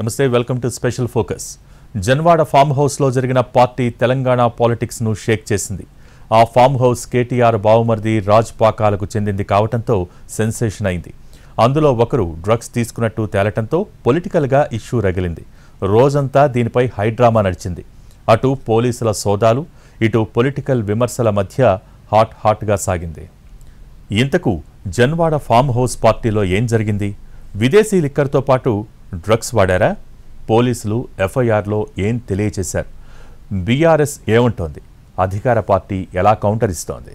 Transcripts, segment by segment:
నమస్తే welcome to special focus Janwada farm హౌస్లో జరిగిన పార్టీ తెలంగాణ పాలిటిక్స్ను షేక్ చేసింది ఆ ఫామ్ హౌస్ కేటీఆర్ బావుమర్ది రాజ్ పాకాలకు చెందింది కావడంతో సెన్సేషన్ అయింది అందులో ఒకరు డ్రగ్స్ తీసుకున్నట్టు తేలటంతో పొలిటికల్గా ఇష్యూ రగిలింది రోజంతా దీనిపై హైడ్రామా నడిచింది అటు పోలీసుల సోదాలు ఇటు పొలిటికల్ విమర్శల మధ్య హాట్ హాట్గా సాగింది ఇంతకు జన్వాడ ఫామ్ హౌస్ పార్టీలో ఏం జరిగింది విదేశీ లిక్కర్తో పాటు డ్రగ్స్ వాడారా పోలీసులు ఎఫ్ఐఆర్లో ఏం తెలియచేశారు బీఆర్ఎస్ ఏమంటోంది అధికార పార్టీ ఎలా కౌంటర్ ఇస్తోంది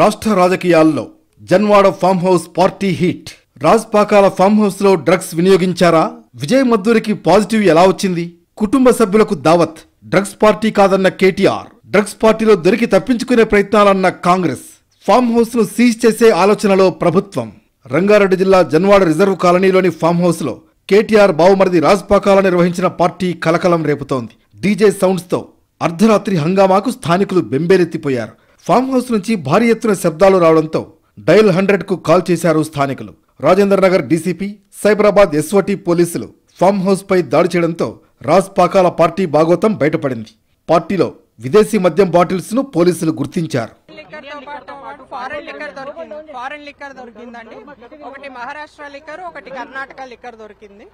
రాష్ట్ర రాజకీయాల్లో Janwada farm house party heat Rajpakala farm house లో డ్రగ్స్ వినియోగించారా విజయ్ మద్దూరికి పాజిటివ్ ఎలా వచ్చింది కుటుంబ సభ్యులకు దావత్ డ్రగ్స్ పార్టీ కాదన్న కేటీఆర్ డ్రగ్స్ పార్టీలో దొరికి తప్పించుకునే ప్రయత్నాలన్న కాంగ్రెస్ ఫామ్ హౌస్ ను సీజ్ చేసే ఆలోచనలో ప్రభుత్వం రంగారెడ్డి జిల్లా జన్వాడ రిజర్వ్ కాలనీలోని ఫామ్ హౌస్ లో కేటీఆర్ బావుమరిది రాజ్పాకాల నిర్వహించిన పార్టీ కలకలం రేపుతోంది డీజే సౌండ్స్తో అర్ధరాత్రి హంగామాకు స్థానికులు బెంబేలెత్తిపోయారు ఫామ్ హౌస్ నుంచి భారీ ఎత్తున శబ్దాలు రావడంతో డైల్ హండ్రెడ్కు కాల్ చేశారు స్థానికులు రాజేంద్ర నగర్ డీసీపీ సైబరాబాద్ ఎస్ఓటీ పోలీసులు ఫామ్ హౌస్పై దాడి చేయడంతో రాజ్పాకాల పార్టీ భాగోతం బయటపడింది పార్టీలో విదేశీ మద్యం బాటిల్స్ను పోలీసులు గుర్తించారు లిక్కర్ తో పాటు ఫారెన్ లిక్కర్ దొరికింది ఫారెన్ లిక్కర్ దొరికిందండి ఒకటి మహారాష్ట్ర లిక్కర్ ఒకటి కర్ణాటక లిక్కర్ దొరికింది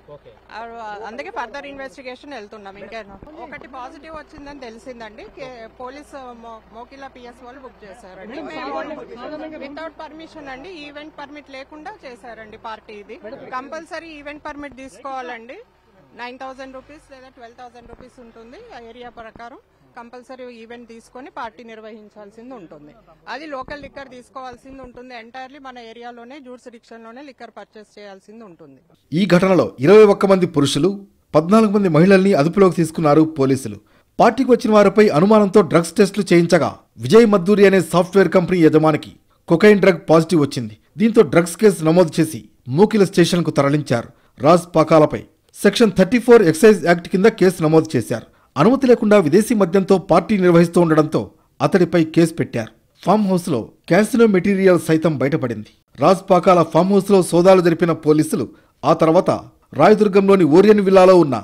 అందుకే ఫర్దర్ ఇన్వెస్టిగేషన్ వెళ్తున్నాం ఇంకా ఒకటి పాజిటివ్ వచ్చిందని తెలిసిందండి పోలీస్ మోకిలా పిఎస్ వాళ్ళు బుక్ చేశారండి వితౌట్ పర్మిషన్ అండి ఈవెంట్ పర్మిట్ లేకుండా చేశారండి పార్టీ ఇది కంపల్సరీ ఈవెంట్ పర్మిట్ తీసుకోవాలండి నైన్ థౌసండ్ రూపీస్ లేదా ట్వెల్వ్ థౌసండ్ రూపీస్ ఉంటుంది ఏరియా ప్రకారం కంపల్సరీ ఈవెంట్ తీసుకుని పార్టీ నిర్వహించాల్సింది ఉంటుంది అది లోకల్ లిక్కర్ తీసుకోవాల్సింది ఉంటుంది ఎంటైర్లీ మన ఏరియాలోనే జ్యూట్స్ రిక్షన్లోనే లిక్కర్ పర్చేస్ చేయాల్సింది ఉంటుంది ఈ ఘటనలో ఇరవై ఒక్క మంది పురుషులు పద్నాలుగు మంది మహిళల్ని అదుపులోకి తీసుకున్నారు పోలీసులు పార్టీకి వచ్చిన వారిపై అనుమానంతో డ్రగ్స్ టెస్టులు చేయించగా విజయ్ మద్దూరి అనే సాఫ్ట్వేర్ కంపెనీ యజమానికి కొకైన్ డ్రగ్ పాజిటివ్ వచ్చింది దీంతో డ్రగ్స్ కేసు నమోదు చేసి మూకిల స్టేషన్కు తరలించారు రాజ్ పాకాలపై section thirty four excise act కింద కేసు నమోదు చేశారు అనుమతి లేకుండా విదేశీ మద్యంతో పార్టీ నిర్వహిస్తూ ఉండడంతో అతడిపై కేసు పెట్టారు ఫామ్ హౌస్లో క్యాసినో మెటీరియల్ సైతం బయటపడింది రాజ్ పాకాల ఫామ్ హౌస్లో సోదాలు జరిపిన పోలీసులు ఆ తర్వాత రాయదుర్గంలోని ఓరియన్ విల్లాలో ఉన్న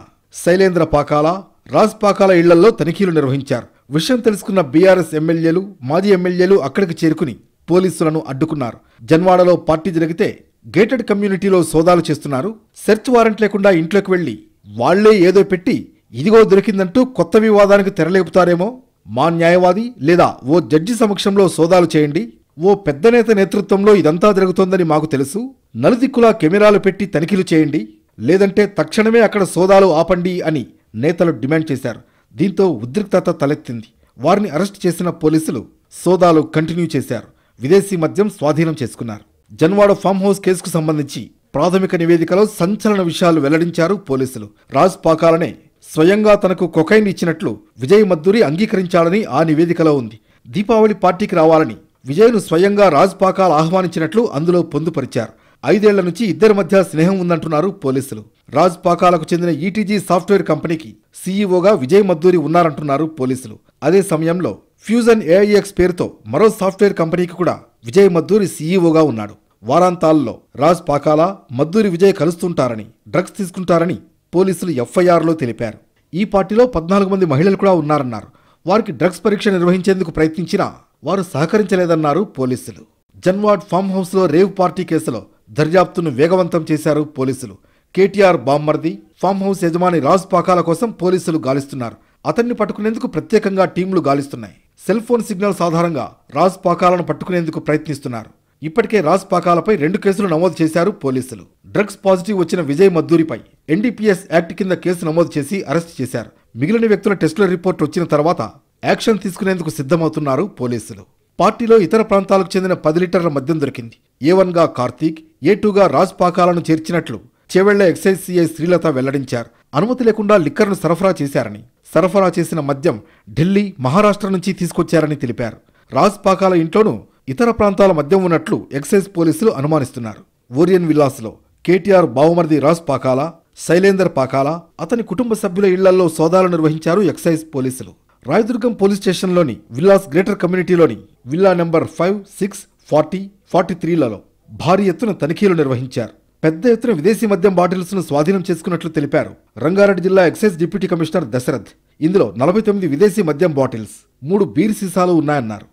శైలేంద్ర పాకాల రాజ్ పాకాల ఇళ్లలో తనిఖీలు నిర్వహించారు విషయం తెలుసుకున్న బీఆర్ఎస్ ఎమ్మెల్యేలు మాజీ ఎమ్మెల్యేలు అక్కడికి చేరుకుని పోలీసులను అడ్డుకున్నారు జన్వాడలో పార్టీ జరిగితే గేటెడ్ కమ్యూనిటీలో సోదాలు చేస్తున్నారు సెర్చ్ వారెంట్ లేకుండా ఇంట్లోకి వెళ్లి వాళ్లే ఏదో పెట్టి ఇదిగో దొరికిందంటూ కొత్త వివాదానికి తెరలేపుతారేమో మా న్యాయవాది లేదా ఓ జడ్జి సమక్షంలో సోదాలు చేయండి ఓ పెద్ద నేత నేతృత్వంలో ఇదంతా జరుగుతోందని మాకు తెలుసు నలుదిక్కులా కెమెరాలు పెట్టి తనిఖీలు చేయండి లేదంటే తక్షణమే అక్కడ సోదాలు ఆపండి అని నేతలు డిమాండ్ చేశారు దీంతో ఉద్రిక్తత తలెత్తింది వారిని అరెస్ట్ చేసిన పోలీసులు సోదాలు కంటిన్యూ చేశారు విదేశీ మద్యం స్వాధీనం చేసుకున్నారు జన్వాడ ఫామ్ హౌస్ కేసుకు సంబంధించి ప్రాథమిక నివేదికలో సంచలన విషయాలు వెల్లడించారు పోలీసులు రాజ్ పాకాలనే స్వయంగా తనకు కొకైన్ ఇచ్చినట్లు విజయ్ మద్దూరి అంగీకరించాలని ఆ నివేదికలో ఉంది దీపావళి పార్టీకి రావాలని విజయ్ను స్వయంగా రాజ్ పాకాల్ ఆహ్వానించినట్లు అందులో పొందుపరిచారు ఐదేళ్ల నుంచి ఇద్దరి మధ్య స్నేహం ఉందంటున్నారు పోలీసులు రాజ్ పాకాలకు చెందిన ఈటీజీ సాఫ్ట్వేర్ కంపెనీకి సీఈఓగా విజయ్ మద్దూరి ఉన్నారంటున్నారు పోలీసులు అదే సమయంలో ఫ్యూజన్ ఏఐఎక్స్ పేరుతో మరో సాఫ్ట్వేర్ కంపెనీకి కూడా విజయ్ మద్దూరి సీఈఓగా ఉన్నాడు వారాంతాల్లో రాజ్ పాకాల మద్దూరి విజయ్ కలుస్తుంటారని డ్రగ్స్ తీసుకుంటారని పోలీసులు ఎఫ్ఐఆర్లో తెలిపారు ఈ పార్టీలో పద్నాలుగు మంది మహిళలు కూడా ఉన్నారన్నారు వారికి డ్రగ్స్ పరీక్ష నిర్వహించేందుకు ప్రయత్నించినా వారు సహకరించలేదన్నారు పోలీసులు జన్వాడ్ ఫామ్ హౌస్లో రేవ్ పార్టీ కేసులో దర్యాప్తును వేగవంతం చేశారు పోలీసులు కేటీఆర్ బామ్మర్ది ఫామ్ హౌస్ యజమాని రాజ్ పాకాల కోసం పోలీసులు గాలిస్తున్నారు అతన్ని పట్టుకునేందుకు ప్రత్యేకంగా టీంలు గాలిస్తున్నాయి సెల్ ఫోన్ సిగ్నల్స్ ఆధారంగా రాజ్ పాకాలను పట్టుకునేందుకు ప్రయత్నిస్తున్నారు ఇప్పటికే రాజ్ పాకాలపై రెండు కేసులు నమోదు చేశారు పోలీసులు డ్రగ్స్ పాజిటివ్ వచ్చిన విజయ్ మద్దూరిపై ఎన్డీపీఎస్ యాక్ట్ కింద కేసు నమోదు చేసి అరెస్ట్ చేశారు మిగిలిన వ్యక్తుల టెస్టుల రిపోర్ట్ వచ్చిన తర్వాత యాక్షన్ తీసుకునేందుకు సిద్ధమవుతున్నారు పోలీసులు పార్టీలో ఇతర ప్రాంతాలకు చెందిన పది లీటర్ల మద్యం దొరికింది ఏ వన్గా కార్తీక్ ఏ రాజ్ పాకాలను చేర్చినట్లు చేవెళ్ల ఎక్సైజ్ సిఐ శ్రీలత వెల్లడించారు అనుమతి లేకుండా లిక్కర్ను సరఫరా చేశారని సరఫరా చేసిన మద్యం ఢిల్లీ మహారాష్ట్ర నుంచి తీసుకొచ్చారని తెలిపారు రాజ్ పాకాల ఇంట్లోనూ ఇతర ప్రాంతాల మధ్య ఉన్నట్లు ఎక్సైజ్ పోలీసులు అనుమానిస్తున్నారు ఓరియన్ విల్లాస్లో కేటీఆర్ బావుమర్ది రాజ్ పాకాల శైలేందర్ పాకాల అతని కుటుంబ సభ్యుల ఇళ్లలో సోదాలు నిర్వహించారు ఎక్సైజ్ పోలీసులు రాయదుర్గం పోలీస్ స్టేషన్లోని విల్లాస్ గ్రేటర్ కమ్యూనిటీలోని villa number five six forty forty త్రీలలో భారీ ఎత్తున తనిఖీలు నిర్వహించారు పెద్ద ఎత్తున విదేశీ మద్యం బాటిల్స్ను స్వాధీనం చేసుకున్నట్లు తెలిపారు రంగారెడ్డి జిల్లా ఎక్సైజ్ డిప్యూటీ కమిషనర్ దశరథ్ ఇందులో నలభై తొమ్మిది విదేశీ మద్యం బాటిల్స్ మూడు బీర్ సీసాలు ఉన్నాయన్నారు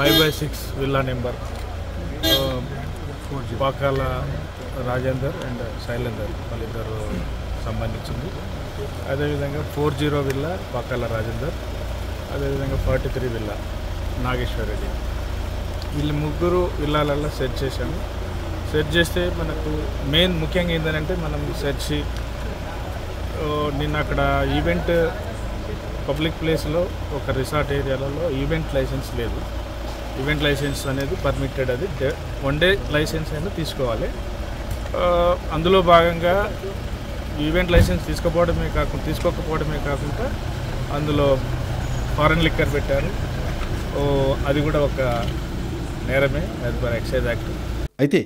five by six villa number Pakala Rajender and Shailender వాళ్ళిద్దరు సంబంధించింది అదేవిధంగా four zero villa Pakala Rajender అదేవిధంగా forty three villa Nageswara Reddy వీళ్ళు ముగ్గురు విల్లాలల్లో సెర్చ్ చేశాము సెర్చ్ చేస్తే మనకు మెయిన్ ముఖ్యంగా ఏంటంటే మనం సెర్చ్ నిన్న అక్కడ ఈవెంట్ పబ్లిక్ ప్లేస్లో ఒక రిసార్ట్ ఏరియాలలో ఈవెంట్ లైసెన్స్ లేదు ఈవెంట్ లైసెన్స్ అనేది పర్మిటెడ్ అది వన్ డే లైసెన్స్ అయినా తీసుకోవాలి అందులో భాగంగా ఈవెంట్ లైసెన్స్ తీసుకోపోవడమే కాకుండా తీసుకోకపోవడమే కాకుండా అందులో ఫారెన్ లిక్కర్ పెట్టారు అది కూడా ఒక నేరమే మెద్బర్ ఎక్సైజ్ యాక్ట్ అయితే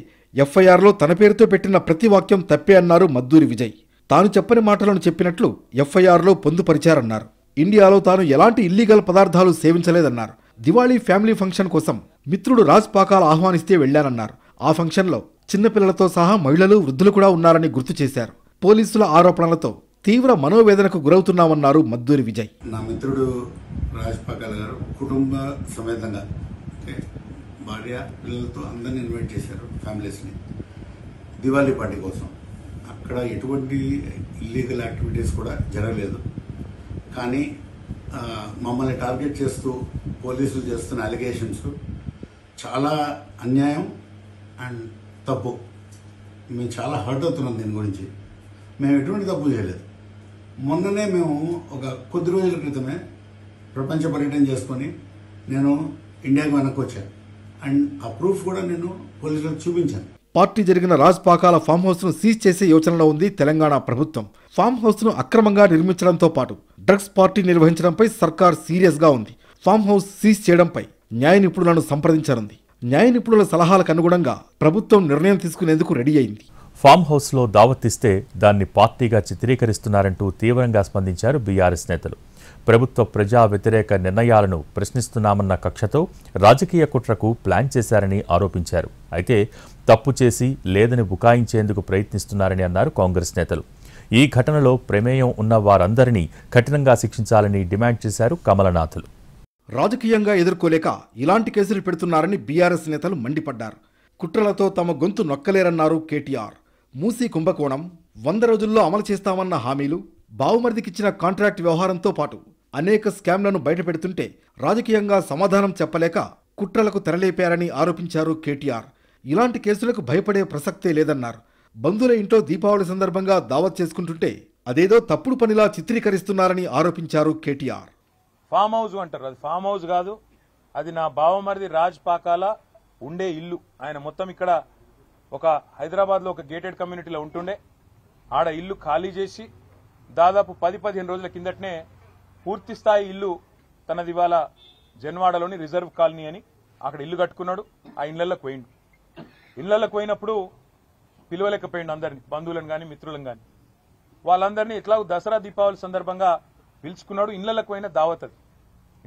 ఎఫ్ఐఆర్లో తన పేరుతో పెట్టిన ప్రతి వాక్యం తప్పే అన్నారు మద్దూరి విజయ్ తాను చెప్పని మాటలను చెప్పినట్లు ఎఫ్ఐఆర్లో పొందుపరిచారన్నారు ఇండియాలో తాను ఎలాంటి ఇల్లీగల్ పదార్థాలు సేవించలేదన్నారు దివాళీ ఫ్యామిలీ ఫంక్షన్ కోసం మిత్రుడు రాజ్ పాకాల్ ఆహ్వానిస్తే వెళ్లానన్నారు ఆ ఫంక్షన్లో చిన్నపిల్లలతో సహా మహిళలు వృద్ధులు కూడా ఉన్నారని గుర్తు చేశారు పోలీసుల ఆరోపణలతో తీవ్ర మనోవేదనకు గురవుతున్నామన్నారు మద్దూరి విజయ్ నా మిత్రుడు రాజ్ పాకాల్ గారు కుటుంబ సమేతంగా భార్య పిల్లలతో అందరిని ఇన్వైట్ చేశారు ఫ్యామిలీస్ని దివాళీ పార్టీ కోసం అక్కడ ఎటువంటి ఇల్లీగల్ యాక్టివిటీస్ కూడా జరగలేదు కానీ మమ్మల్ని టార్గెట్ చేస్తూ పోలీసులు చేస్తున్న అలిగేషన్స్ చాలా అన్యాయం అండ్ తప్పు మేము చాలా హర్ట్ అవుతున్నాం దీని గురించి మేము ఎటువంటి తప్పు చేయలేదు మొన్ననే మేము ఒక కొద్ది రోజుల క్రితమే ప్రపంచ పర్యటన చేసుకొని నేను ఇండియాకి వెనక్కి వచ్చాను అండ్ ఆ ప్రూఫ్ కూడా నేను పోలీసులకు చూపించాను పార్టీ జరిగిన రాజ్పాకాల ఫామ్ హౌస్ను సీజ్ చేసే యోచనలో ఉంది తెలంగాణ ప్రభుత్వం ఫామ్ హౌస్ను అక్రమంగా నిర్మించడంతో పాటు డ్రగ్స్ పార్టీ నిర్వహించడంపై సర్కార్ సీరియస్గా ఉంది ఫామ్ హౌస్ సీజ్ చేయడంపై న్యాయ నిపుణులను సంప్రదించారంది న్యాయ నిపుణుల సలహాలకు అనుగుణంగా ప్రభుత్వం నిర్ణయం తీసుకునేందుకు రెడీ అయింది ఫామ్ హౌస్లో దావతిస్తే దాన్ని పార్టీగా చిత్రీకరిస్తున్నారంటూ తీవ్రంగా స్పందించారు బీఆర్ఎస్ నేతలు ప్రభుత్వ ప్రజా వ్యతిరేక నిర్ణయాలను ప్రశ్నిస్తున్నామన్న కక్షతో రాజకీయ కుట్రకు ప్లాన్ చేశారని ఆరోపించారు అయితే తప్పు చేసి లేదని బుకాయించేందుకు ప్రయత్నిస్తున్నారని అన్నారు కాంగ్రెస్ నేతలు ఈ ఘటనలో ప్రమేయం ఉన్న వారందరినీ కఠినంగా శిక్షించాలని డిమాండ్ చేశారు కమలనాథులు రాజకీయంగా ఎదుర్కోలేక ఇలాంటి కేసులు పెడుతున్నారని బీఆర్ఎస్ నేతలు మండిపడ్డారు కుట్రలతో తమ గొంతు నొక్కలేరన్నారు కేటీఆర్ మూసీ కుంభకోణం వంద రోజుల్లో అమలు చేస్తామన్న హామీలు బావుమరిదికిచ్చిన కాంట్రాక్ట్ వ్యవహారంతో పాటు అనేక స్కామ్లను బయటపెడుతుంటే రాజకీయంగా సమాధానం చెప్పలేక కుట్రలకు తెరలేపారని ఆరోపించారు కేటీఆర్ ఇలాంటి కేసులకు భయపడే ప్రసక్తే లేదన్నారు బంధువుల ఇంట్లో దీపావళి సందర్భంగా దావత్ చేసుకుంటుంటే అదేదో తప్పుడు పనిలా చిత్రీకరిస్తున్నారని ఆరోపించారు కేటీఆర్ ఫామ్ హౌస్ అంటారు అది ఫామ్ హౌస్ కాదు అది నా బావమరిది రాజ్ పాకాల ఉండే ఇల్లు ఆయన మొత్తం ఇక్కడ ఒక హైదరాబాద్లో ఒక గేటెడ్ కమ్యూనిటీలో ఉంటుండే ఆడ ఇల్లు ఖాళీ చేసి దాదాపు పది పదిహేను రోజుల కిందటనే పూర్తి స్థాయి ఇల్లు తనది ఇవాళ జన్వాడలోని రిజర్వ్ కాలనీ అని అక్కడ ఇల్లు కట్టుకున్నాడు ఆ ఇళ్లలో పోయిండు ఇళ్లలో పోయినప్పుడు పిలవలేకపోయిండు అందరిని బంధువులను కానీ మిత్రులను కానీ వాళ్ళందరినీ ఇట్లా దసరా దీపావళి సందర్భంగా పిలుచుకున్నాడు ఇళ్లలో పోయిన దావతది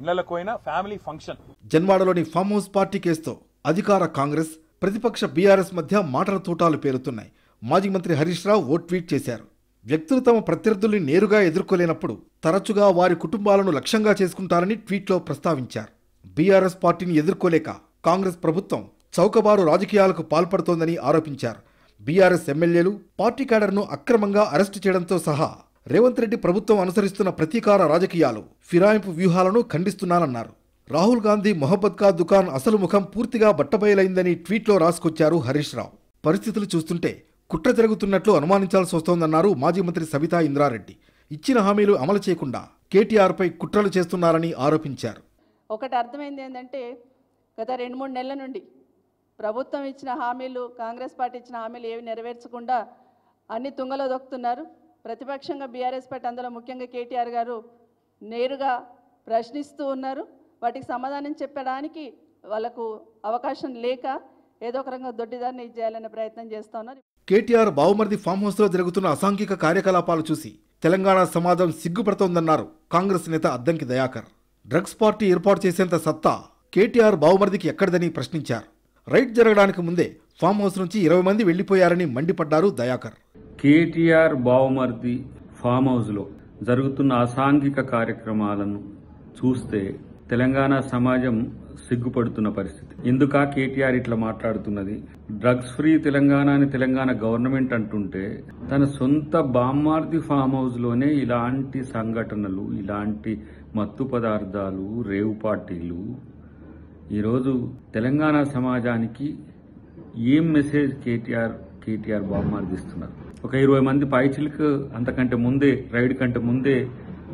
ఇళ్లకు పోయిన ఫ్యామిలీ ఫంక్షన్ జన్వాడలోని ఫామ్ హౌస్ పార్టీ కేసుతో అధికార కాంగ్రెస్ ప్రతిపక్ష బీఆర్ఎస్ మధ్య మాటల తూటాలు పేరుతున్నాయి మాజీ మంత్రి హరీష్ రావు ఓ ట్వీట్ చేశారు వ్యక్తులు తమ ప్రత్యర్థుల్ని నేరుగా ఎదుర్కోలేనప్పుడు తరచుగా వారి కుటుంబాలను లక్ష్యంగా చేసుకుంటారని ట్వీట్లో ప్రస్తావించారు బీఆర్ఎస్ పార్టీని ఎదుర్కోలేక కాంగ్రెస్ ప్రభుత్వం చౌకబారు రాజకీయాలకు పాల్పడుతోందని ఆరోపించారు బీఆర్ఎస్ ఎమ్మెల్యేలు పార్టీ క్యాడర్ను అక్రమంగా అరెస్టు చేయడంతో సహా రేవంత్ రెడ్డి ప్రభుత్వం అనుసరిస్తున్న ప్రతీకార రాజకీయాలు ఫిరాయింపు వ్యూహాలను ఖండిస్తున్నానన్నారు రాహుల్ గాంధీ మొహబ్బత్ ఖా దుకాన్ అసలు ముఖం పూర్తిగా బట్టబయలైందని ట్వీట్లో రాసుకొచ్చారు హరీష్ రావు పరిస్థితులు చూస్తుంటే కుట్ర జరుగుతున్నట్లు అనుమానించాల్సి వస్తోందన్నారు మాజీ మంత్రి సబితా ఇంద్రారెడ్డి ఇచ్చిన హామీలు అమలు చేయకుండా కేటీఆర్పై కుట్రలు చేస్తున్నారని ఆరోపించారు ఒకటి అర్థమైంది ఏంటంటే గత రెండు మూడు నెలల నుండి ప్రభుత్వం ఇచ్చిన హామీలు కాంగ్రెస్ పార్టీ ఇచ్చిన హామీలు ఏవి నెరవేర్చకుండా అన్ని తుంగలో దొక్కుతున్నారు ప్రతిపక్షంగా బీఆర్ఎస్ పార్టీ అందులో ముఖ్యంగా కేటీఆర్ గారు నేరుగా ప్రశ్నిస్తూ ఉన్నారు వాటికి సమాధానం చెప్పడానికి వాళ్ళకు అవకాశం లేక ఏదో ఒక రంగం దొడ్డిదారిని చేయాలనే ప్రయత్నం చేస్తున్నారు కేటీఆర్ బావుమర్ది ఫామ్ హౌస్లో జరుగుతున్న అసాంఘిక కార్యకలాపాలు చూసి తెలంగాణ సమాజం సిగ్గుపడుతోందన్నారు కాంగ్రెస్ నేత అద్దంకి దయాకర్ డ్రగ్స్ పార్టీ ఏర్పాటు చేసేంత సత్తా కేటీఆర్ బావుమర్దికి ఎక్కడిదని ప్రశ్నించారు రైట్ జరగడానికి ముందే ఫామ్ హౌస్ నుంచి ఇరవై మంది వెళ్లిపోయారని మండిపడ్డారు దయాకర్ కేటీఆర్ బావమర్ది ఫామ్ హౌస్లో జరుగుతున్న అసాంఘిక కార్యక్రమాలను చూస్తే తెలంగాణ సమాజం సిగ్గుపడుతున్న పరిస్థితి ఎందుక కేటీఆర్ ఇట్లా మాట్లాడుతున్నది డ్రగ్స్ ఫ్రీ తెలంగాణ అని తెలంగాణ గవర్నమెంట్ అంటుంటే తన సొంత బామ్మార్ది ఫామ్ హౌస్లోనే ఇలాంటి సంఘటనలు ఇలాంటి మత్తు పదార్థాలు రేవు పార్టీలు ఈరోజు తెలంగాణ సమాజానికి ఏం మెసేజ్ కేటీఆర్ కేటీఆర్ బామ్మార్దిస్తున్నారు ఒక ఇరవై మంది పాయిచిలకు అంతకంటే ముందే రైడ్ కంటే ముందే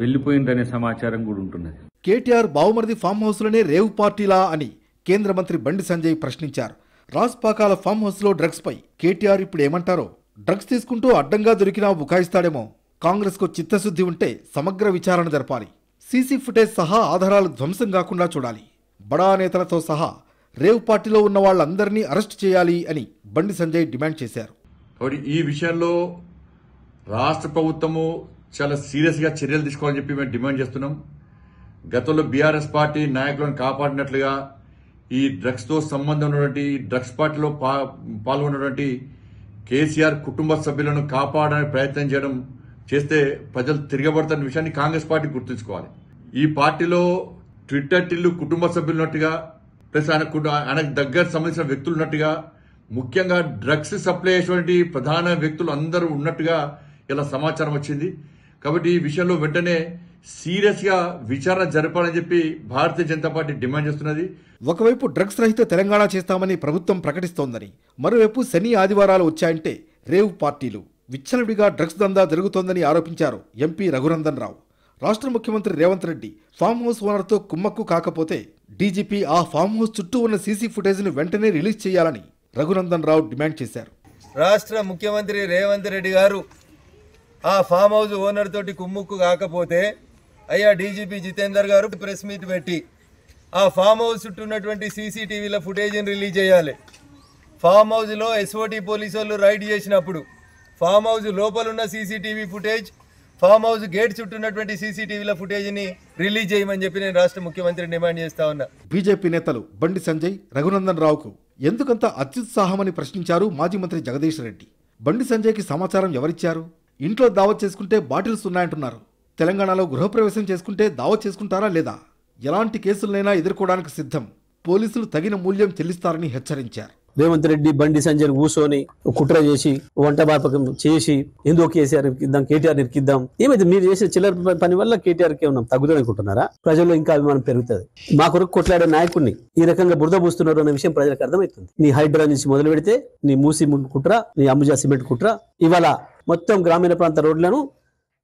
వెళ్లిపోయిందనే సమాచారం కూడా ఉంటుంది కేటీఆర్ బావుమరిది ఫామ్ హౌస్లోనే రేవ్ పార్టీలా అని కేంద్ర మంత్రి బండి సంజయ్ ప్రశ్నించారు రాజ్పాకాల ఫామ్ హౌస్లో డ్రగ్స్పై కేటీఆర్ ఇప్పుడు ఏమంటారో డ్రగ్స్ తీసుకుంటూ అడ్డంగా దొరికినా బుకాయిస్తాడేమో కాంగ్రెస్కు చిత్తశుద్ధి ఉంటే సమగ్ర విచారణ జరపాలి సీసీ ఫుటేజ్ సహా ఆధారాలు ధ్వంసం కాకుండా చూడాలి బడా నేతలతో సహా రేవ్ పార్టీలో ఉన్న వాళ్ళందరినీ అరెస్ట్ చేయాలి అని బండి సంజయ్ డిమాండ్ చేశారు కాబట్టి ఈ విషయంలో రాష్ట్ర ప్రభుత్వము చాలా సీరియస్గా చర్యలు తీసుకోవాలని చెప్పి మేము డిమాండ్ చేస్తున్నాం గతంలో బీఆర్ఎస్ పార్టీ నాయకులను కాపాడినట్లుగా ఈ డ్రగ్స్తో సంబంధం ఉన్నటువంటి డ్రగ్స్ పార్టీలో పాల్గొన్నటువంటి కేసీఆర్ కుటుంబ సభ్యులను కాపాడడానికి ప్రయత్నం చేయడం చేస్తే ప్రజలు తిరగబడతారనే విషయాన్ని కాంగ్రెస్ పార్టీ గుర్తుంచుకోవాలి ఈ పార్టీలో ట్విట్టర్ టిల్లు కుటుంబ సభ్యులున్నట్టుగా ప్లస్ ఆయన ఆయన దగ్గర సంబంధించిన వ్యక్తులు ఉన్నట్టుగా ముఖ్యంగా డ్రగ్స్ సప్లై చేసేటువంటి ప్రధాన వ్యక్తులు అందరూ ఉన్నట్టుగా ఇలా సమాచారం వచ్చింది కాబట్టి ఈ విషయంలో వెంటనే సీరియస్గా విచారణ జరపాలని చెప్పి భారతీయ జనతా పార్టీ డిమాండ్ చేస్తున్నది ఒకవైపు డ్రగ్స్ రహిత తెలంగాణ చేస్తామని ప్రభుత్వం ప్రకటిస్తోందని మరోవైపు శని ఆదివారాలు వచ్చాయంటే రేవ్ పార్టీలు విచ్చలవిడిగా డ్రగ్స్ దందా జరుగుతోందని ఆరోపించారు ఎంపీ రఘునందన్ రావు రాష్ట్ర ముఖ్యమంత్రి రేవంత్ రెడ్డి ఫామ్ హౌస్ ఓనర్తో కుమ్మక్కు కాకపోతే డీజీపీ ఆ ఫామ్ హౌస్ చుట్టూ ఉన్న సీసీ ఫుటేజ్ను వెంటనే రిలీజ్ చేయాలని రఘునందన్ రావు డిమాండ్ చేశారు రాష్ట్ర ముఖ్యమంత్రి రేవంత్ రెడ్డి గారు ఆ ఫామ్ హౌస్ ఓనర్ తోటి కుమ్ముక్కు కాకపోతే అయ్యా డీజీపీ జితేందర్ గారు ప్రెస్ మీట్ పెట్టి ఆ ఫామ్ హౌస్ చుట్టూ ఉన్నటువంటి సీసీటీవీల ఫుటేజ్ని రిలీజ్ చేయాలి ఫామ్ హౌస్లో ఎస్ఓటీ పోలీసు వాళ్ళు రైడ్ చేసినప్పుడు ఫామ్ హౌస్ లోపల ఉన్న CCTV footage farm house gate చుట్టూ ఉన్నటువంటి సీసీటీవీల ఫుటేజ్ని రిలీజ్ చేయమని చెప్పి నేను రాష్ట్ర ముఖ్యమంత్రి డిమాండ్ చేస్తా ఉన్నా బీజేపీ నేతలు బండి సంజయ్ రఘునందన్ రావుకు ఎందుకంత అత్యుత్సాహమని ప్రశ్నించారు మాజీ మంత్రి జగదీష్ రెడ్డి బండి సంజయ్కి సమాచారం ఎవరిచ్చారు ఇంట్లో దావత్ చేసుకుంటే బాటిల్స్ ఉన్నాయంటున్నారు తెలంగాణలో గృహప్రవేశం చేసుకుంటే దావత్ చేసుకుంటారా లేదా ఎలాంటి కేసులనైనా ఎదుర్కోవడానికి సిద్ధం పోలీసులు తగిన మూల్యం చెల్లిస్తారని హెచ్చరించారు రేవంత్ రెడ్డి బండి సంజయ్ కూర్చొని కుట్ర చేసి వంట బాపకం చేసి ఎందుకు కేసీఆర్ ఇద్దాం కేటీఆర్ ఇరికిద్దాం ఏమైతే మీరు చేసే చిల్లర పని వల్ల కి ఉన్నాం తగ్గుతుంది అనుకుంటున్నారా ప్రజల్లో ఇంకా అభిమానం పెరుగుతుంది మా కొరకు కొట్లాడే నాయకుడిని ఈ రకంగా బురద పూస్తున్నారు అనే విషయం ప్రజలకు అర్థమవుతుంది నీ హైడ్రా నుంచి మొదలు పెడితే నీ మూసి కుట్ర నీ అంబుజా సిమెంట్ కుట్ర ఇవాళ మొత్తం గ్రామీణ ప్రాంత రోడ్లను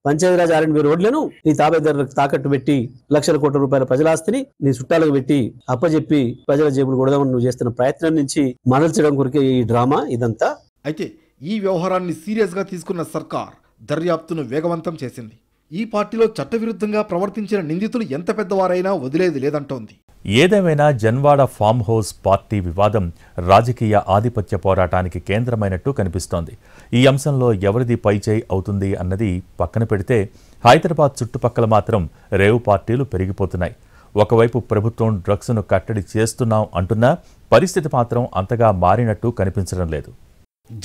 పంచాయతీరాజ్ ఆర్ఎండ్బి రోడ్లను నీ తాబేదారులకు తాకట్టు పెట్టి లక్షల కోట్ల రూపాయల ప్రజల ఆస్తిని నీ చుట్టాలకు పెట్టి అప్పజెప్పి ప్రజల జేబులు కొడదామని నువ్వు చేస్తున్న ప్రయత్నం నుంచి మరల్చడం కొరికే ఈ డ్రామా ఇదంతా అయితే ఈ వ్యవహారాన్ని సీరియస్గా తీసుకున్న సర్కార్ దర్యాప్తును వేగవంతం చేసింది ఈ పార్టీలో చట్టవిరుద్ధంగా ప్రవర్తించిన నిందితులు ఎంత పెద్దవారైనా వదిలేది లేదంటోంది ఏదేమైనా జన్వాడ ఫామ్ హౌస్ పార్టీ వివాదం రాజకీయ ఆధిపత్య పోరాటానికి కేంద్రమైనట్టు కనిపిస్తోంది ఈ అంశంలో ఎవరిది పైచేయి అవుతుంది అన్నది పక్కన పెడితే హైదరాబాద్ చుట్టుపక్కల మాత్రం రేవు పార్టీలు పెరిగిపోతున్నాయి ఒకవైపు ప్రభుత్వం డ్రగ్స్ను కట్టడి చేస్తున్నాం అంటున్నా పరిస్థితి మాత్రం అంతగా మారినట్టు కనిపించడం లేదు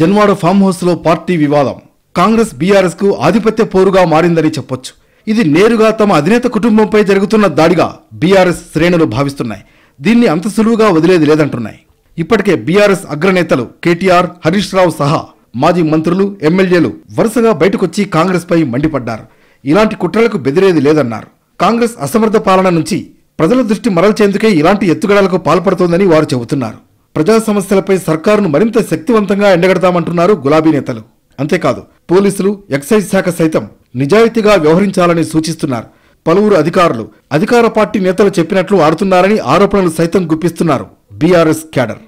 జన్వాడ ఫామ్ హౌస్లో పార్టీ వివాదం కాంగ్రెస్ బీఆర్ఎస్కు ఆధిపత్య పోరుగా మారిందని చెప్పొచ్చు ఇది నేరుగా తమ అధినేత కుటుంబంపై జరుగుతున్న దాడిగా బీఆర్ఎస్ శ్రేణులు భావిస్తున్నాయి దీన్ని అంత సులువుగా వదిలేది లేదంటున్నాయి ఇప్పటికే బీఆర్ఎస్ అగ్రనేతలు కేటీఆర్ హరీష్ రావు సహా మాజీ మంత్రులు ఎమ్మెల్యేలు వరుసగా బయటకొచ్చి కాంగ్రెస్పై మండిపడ్డారు ఇలాంటి కుట్రలకు బెదిరేది లేదన్నారు కాంగ్రెస్ అసమర్థ పాలన నుంచి ప్రజల దృష్టి మరల్చేందుకే ఇలాంటి ఎత్తుగడలకు పాల్పడుతోందని వారు చెబుతున్నారు ప్రజా సమస్యలపై సర్కారును మరింత శక్తివంతంగా ఎండగడతామంటున్నారు గులాబీ నేతలు అంతేకాదు పోలీసులు ఎక్సైజ్ శాఖ సైతం నిజాయితీగా వ్యవహరించాలని సూచిస్తున్నారు పలువురు అధికారులు అధికార పార్టీ నేతలు చెప్పినట్లు ఆడుతున్నారని ఆరోపణలు సైతం గుప్పిస్తున్నారు బీఆర్ఎస్ క్యాడర్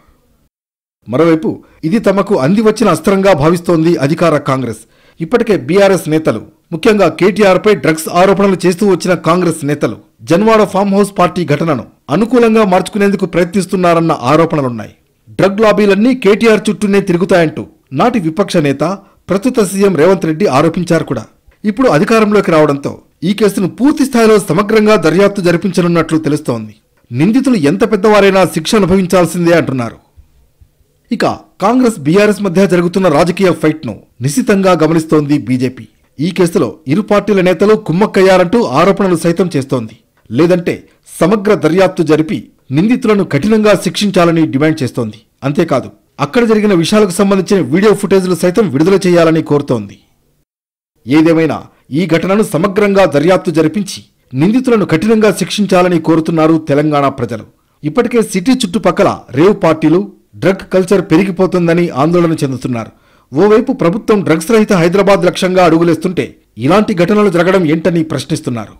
మరోవైపు ఇది తమకు అందివచ్చిన అస్త్రంగా భావిస్తోంది అధికార కాంగ్రెస్ ఇప్పటికే బీఆర్ఎస్ నేతలు ముఖ్యంగా కేటీఆర్పై డ్రగ్స్ ఆరోపణలు చేస్తూ వచ్చిన కాంగ్రెస్ నేతలు జన్వాడ ఫామ్ హౌస్ పార్టీ ఘటనను అనుకూలంగా మార్చుకునేందుకు ప్రయత్నిస్తున్నారన్న ఆరోపణలున్నాయి డ్రగ్ లాబీలన్నీ కేటీఆర్ చుట్టూనే తిరుగుతాయంటూ నాటి విపక్ష నేత ప్రస్తుత సీఎం రేవంత్ రెడ్డి ఆరోపించారు కూడా ఇప్పుడు అధికారంలోకి రావడంతో ఈ కేసును పూర్తి స్థాయిలో సమగ్రంగా దర్యాప్తు జరిపించనున్నట్లు తెలుస్తోంది నిందితులు ఎంత పెద్దవారైనా శిక్ష అనుభవించాల్సిందే అంటున్నారు ఇక కాంగ్రెస్ బీఆర్ఎస్ మధ్య జరుగుతున్న రాజకీయ ఫైట్ను నిశితంగా గమనిస్తోంది బీజేపీ ఈ కేసులో ఇరు పార్టీల నేతలు కుమ్మక్కయ్యారంటూ ఆరోపణలు సైతం చేస్తోంది లేదంటే సమగ్ర దర్యాప్తు జరిపి నిందితులను కఠినంగా శిక్షించాలని డిమాండ్ చేస్తోంది అంతేకాదు అక్కడ జరిగిన విషయాలకు సంబంధించిన వీడియో ఫుటేజ్లు సైతం విడుదల చేయాలని కోరుతోంది ఏదేమైనా ఈ ఘటనను సమగ్రంగా దర్యాప్తు జరిపించి నిందితులను కఠినంగా శిక్షించాలని కోరుతున్నారు తెలంగాణ ప్రజలు ఇప్పటికే సిటీ చుట్టుపక్కల రేవ్ పార్టీలు డ్రగ్ కల్చర్ పెరిగిపోతుందని ఆందోళన చెందుతున్నారు ఓవైపు ప్రభుత్వం డ్రగ్స్ రహిత హైదరాబాద్ లక్ష్యంగా అడుగులేస్తుంటే ఇలాంటి ఘటనలు జరగడం ఏంటని ప్రశ్నిస్తున్నారు